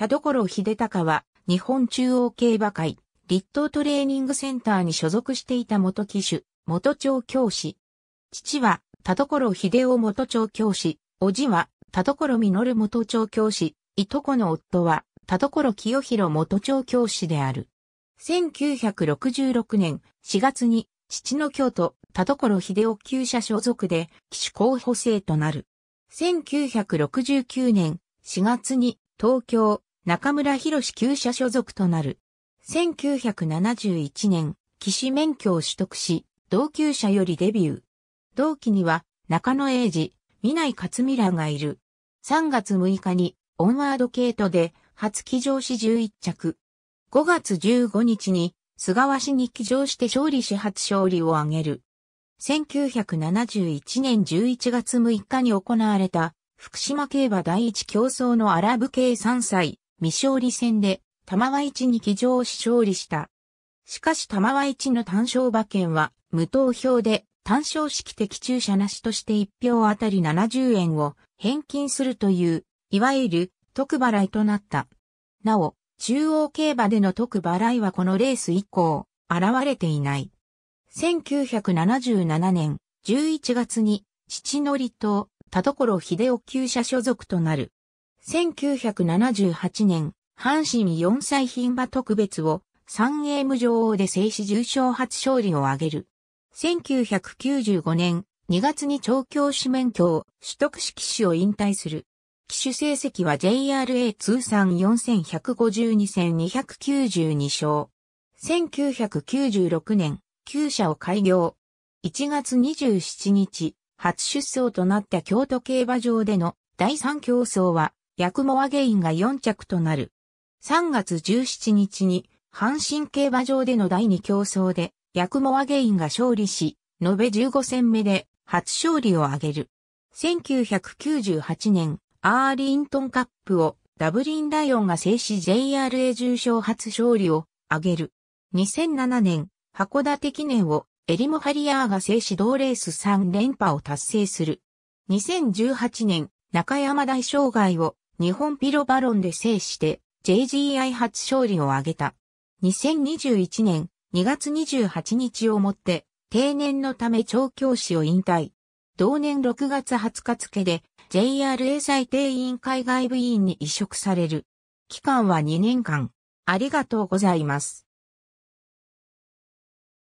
田所秀隆は、日本中央競馬会、立東トレーニングセンターに所属していた元騎手、元調教師。父は、田所秀夫元調教師、叔父は、田所実元調教師、いとこの夫は、田所清弘元調教師である。1966年4月に、父の京都、田所秀夫旧社所属で、騎手候補生となる。1969年4月に、東京、中村博旧社所属となる。1971年、騎士免許を取得し、同級者よりデビュー。同期には、中野英二、南内勝美らがいる。3月6日に、オンワード系統で、初騎乗し11着。5月15日に、菅和に騎乗して勝利し初勝利を挙げる。1971年11月6日に行われた、福島競馬第一競争のアラブ系3歳、未勝利戦で玉和一に騎乗し勝利した。しかし玉和一の単勝馬券は無投票で単勝式的注射なしとして1票あたり70円を返金するという、いわゆる特払いとなった。なお、中央競馬での特払いはこのレース以降、現れていない。1977年11月に、父のりと、田所秀夫厩舎所属となる。1978年、阪神4歳牝馬特別を3ゲーム女王で制し重賞初勝利を挙げる。1995年、2月に調教師免許を取得し騎手を引退する。騎手成績は JRA 通算4152戦292勝。1996年、旧社を開業。1月27日、初出走となった京都競馬場での第3競争はヤクモアゲインが4着となる。3月17日に、阪神競馬場での第2競争で、ヤクモアゲインが勝利し、延べ15戦目で初勝利を挙げる。1998年、アーリントンカップをダブリンライオンが制し JRA 重賞初勝利を挙げる。2007年、函館記念をエリモハリアーが制し同レース3連覇を達成する。2018年、中山大障害を日本ピロバロンで制して JGI 初勝利を挙げた。2021年2月28日をもって定年のため調教師を引退。同年6月20日付で JRA 最低委員会外部委員に移植される。期間は2年間。ありがとうございます。